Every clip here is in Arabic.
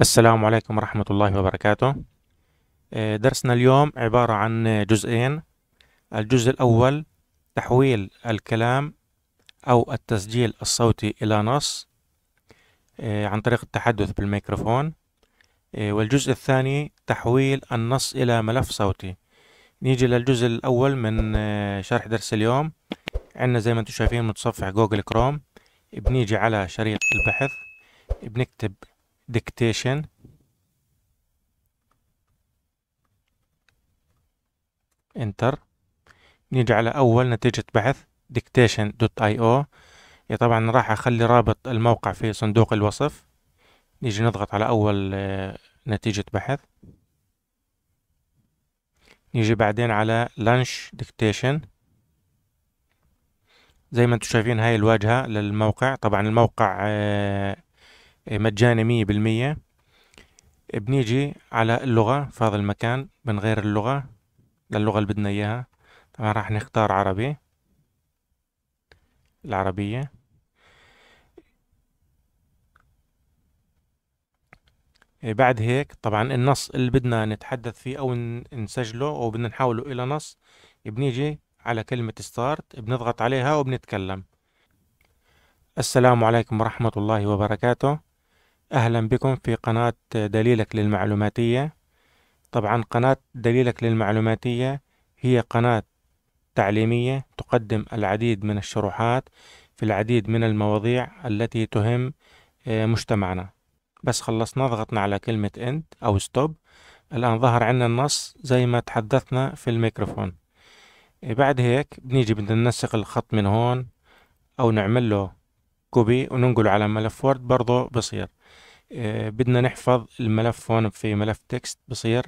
السلام عليكم ورحمة الله وبركاته آه، درسنا اليوم عبارة عن جزئين الجزء الأول تحويل الكلام أو التسجيل الصوتي إلى نص آه، عن طريق التحدث بالميكروفون آه، والجزء الثاني تحويل النص إلى ملف صوتي نيجي للجزء الأول من شرح درس اليوم عندنا زي ما انتم شايفين متصفح جوجل كروم بنيجي على شريط البحث بنكتب dictation انتر نيجي على اول نتيجة بحث dictation.io إيه، طبعا راح اخلي رابط الموقع في صندوق الوصف نيجي نضغط على اول آه، نتيجة بحث نيجي بعدين على lunch dictation زي ما انتم شايفين هاي الواجهة للموقع طبعا الموقع آه إيه، مجاني مية بالمية بنيجي على اللغة في هذا المكان من غير اللغة للغة اللي بدنا إياها طبعا راح نختار عربي العربية إيه، بعد هيك طبعا النص اللي بدنا نتحدث فيه أو نسجله أو بدنا نحوله إلى نص بنيجي على كلمة ستارت بنضغط عليها وبنتكلم السلام عليكم ورحمة الله وبركاته أهلا بكم في قناة دليلك للمعلوماتية طبعا قناة دليلك للمعلوماتية هي قناة تعليمية تقدم العديد من الشروحات في العديد من المواضيع التي تهم آه، مجتمعنا بس خلصنا ضغطنا على كلمة end أو stop الآن ظهر عنا النص زي ما تحدثنا في الميكروفون آه، بعد هيك بنيجي بدنا ننسق الخط من هون أو نعمل له كوبي وننقله على ملف وورد برضه بصير آه، بدنا نحفظ الملف هون في ملف تكست بصير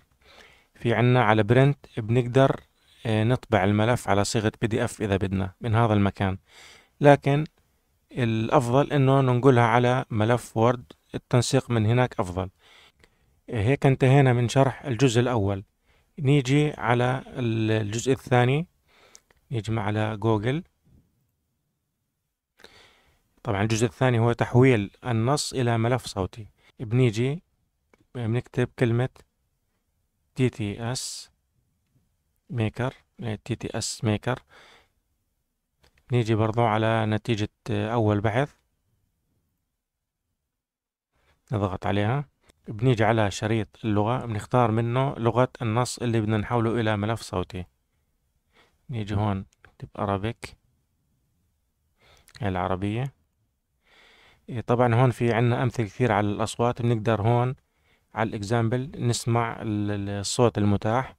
في عنا على برنت بنقدر آه، نطبع الملف على صيغة بي دي اف اذا بدنا من هذا المكان لكن الافضل انه ننقلها على ملف وورد التنسيق من هناك افضل آه، هيك انتهينا من شرح الجزء الاول نيجي على الجزء الثاني نيجي على جوجل طبعا الجزء الثاني هو تحويل النص إلى ملف صوتي بنيجي بنكتب كلمة تي تي اس ميكر تي تي اس ميكر نيجي برضو على نتيجة أول بحث نضغط عليها بنيجي على شريط اللغة بنختار منه لغة النص اللي بدنا نحوله إلى ملف صوتي نيجي هون نكتب أرابيك العربية إيه، طبعا هون في عنا أمثلة كثير على الأصوات بنقدر هون على الإكزامبل نسمع الصوت المتاح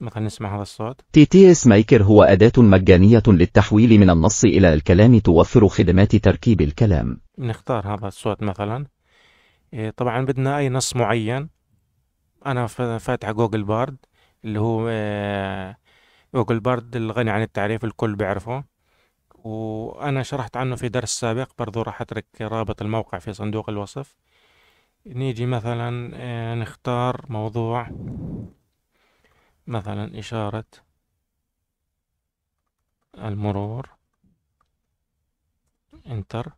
مثلا نسمع هذا الصوت تي تي اس ميكر هو أداة مجانية للتحويل من النص إلى الكلام توفر خدمات تركيب الكلام نختار هذا الصوت مثلا إيه، طبعا بدنا أي نص معين أنا فاتح جوجل بارد اللي هو إيه، جوجل بارد الغني عن التعريف الكل بيعرفه وأنا شرحت عنه في درس سابق برضو راح أترك رابط الموقع في صندوق الوصف نيجي مثلا آه، نختار موضوع مثلا إشارة المرور انتر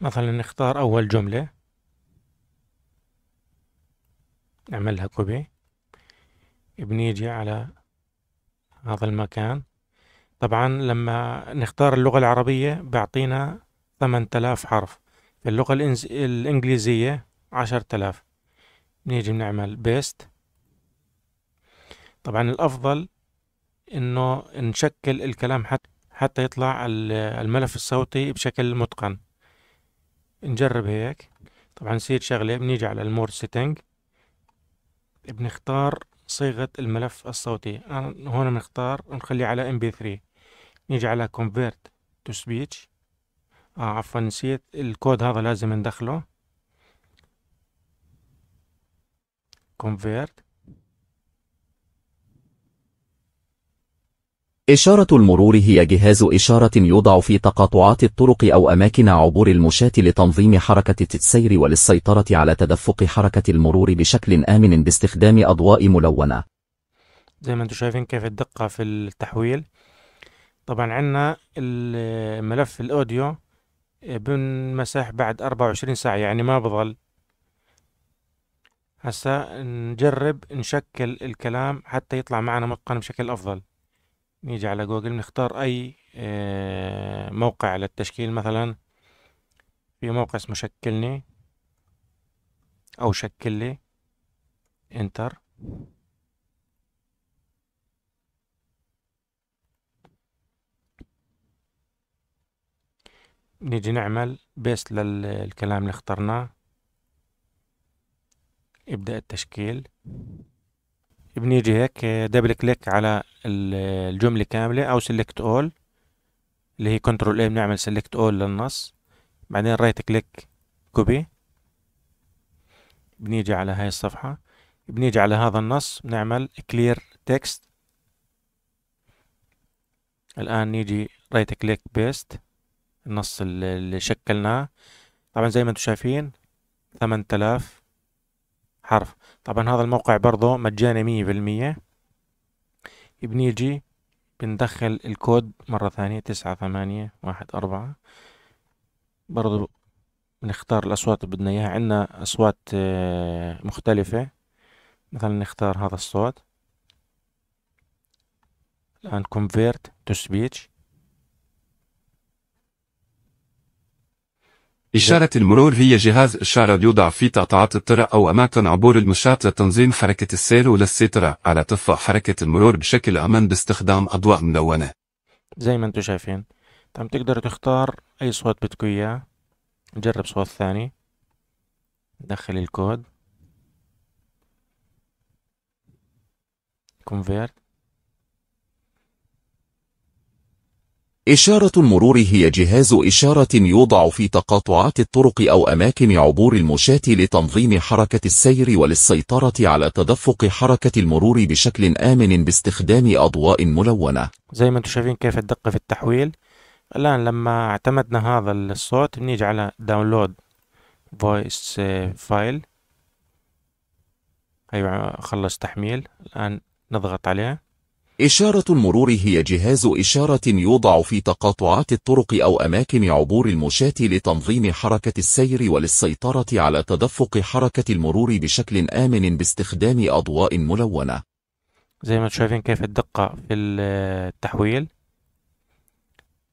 مثلا نختار أول جملة اعملها كوبي بنيجي على هذا المكان طبعا لما نختار اللغة العربية بيعطينا 8000 حرف في اللغة الإنز... الإنجليزية 10000 بنيجي بنعمل بيست طبعا الأفضل إنه نشكل الكلام حتى حتى يطلع الملف الصوتي بشكل متقن نجرب هيك طبعا نسيت شغلة بنيجي على المور سيتنج بنختار صيغة الملف الصوتي آه، هنا بنختار ونخلي على mp3 نيجي على convert to speech آه عفوا نسيت الكود هذا لازم ندخله convert إشارة المرور هي جهاز إشارة يوضع في تقاطعات الطرق أو أماكن عبور المشاة لتنظيم حركة السير وللسيطرة على تدفق حركة المرور بشكل آمن باستخدام أضواء ملونة زي ما انتم شايفين كيف الدقة في التحويل طبعا عندنا الملف الأوديو بنمسح بعد 24 ساعة يعني ما بظل هسا نجرب نشكل الكلام حتى يطلع معنا متقن بشكل أفضل نيجي على جوجل نختار أي آه، موقع للتشكيل مثلا في موقع اسمه شكلني أو شكل لي انتر نيجي نعمل بيست للكلام اللي اخترناه ابدأ التشكيل بنيجي هيك دبل كليك على الجملة كاملة أو سيلكت أول اللي هي كنترول إيه بنعمل سيلكت أول للنص بعدين رايت كليك كوبي بنيجي على هاي الصفحة بنيجي على هذا النص بنعمل كلير تكست الآن نيجي رايت كليك بيست النص اللي شكلناه طبعا زي ما انتم شايفين 8000 حرف طبعا هذا الموقع برضه مجاني مية بالمية بنيجي بندخل الكود مرة ثانية تسعة ثمانية واحد أربعة برضو بنختار الأصوات اللي بدنا إياها عنا أصوات آه، مختلفة مثلا نختار هذا الصوت الآن convert to speech إشارة المرور هي جهاز إشارة يوضع في تقطعات الطرق أو أماكن عبور المشاة لتنظيم حركة السير وللسيطرة على ترفع حركة المرور بشكل أمن باستخدام أضواء ملونة زي ما انتم شايفين تم طيب، تقدر تختار أي صوت بدكم إياه نجرب صوت ثاني ندخل الكود convert إشارة المرور هي جهاز إشارة يوضع في تقاطعات الطرق أو أماكن عبور المشاة لتنظيم حركة السير وللسيطرة على تدفق حركة المرور بشكل آمن باستخدام أضواء ملونة زي ما انتم شايفين كيف الدقة في التحويل الآن لما اعتمدنا هذا الصوت نيجي على داونلود فويس فايل أيوة خلص تحميل الآن نضغط عليه إشارة المرور هي جهاز إشارة يوضع في تقاطعات الطرق أو أماكن عبور المشاة لتنظيم حركة السير وللسيطرة على تدفق حركة المرور بشكل آمن باستخدام أضواء ملونة زي ما شايفين كيف الدقة في التحويل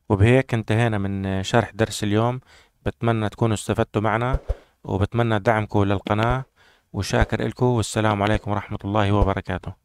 وبهيك انتهينا من شرح درس اليوم بتمنى تكونوا استفدتوا معنا وبتمنى دعمكم للقناة وشاكر لكم والسلام عليكم ورحمة الله وبركاته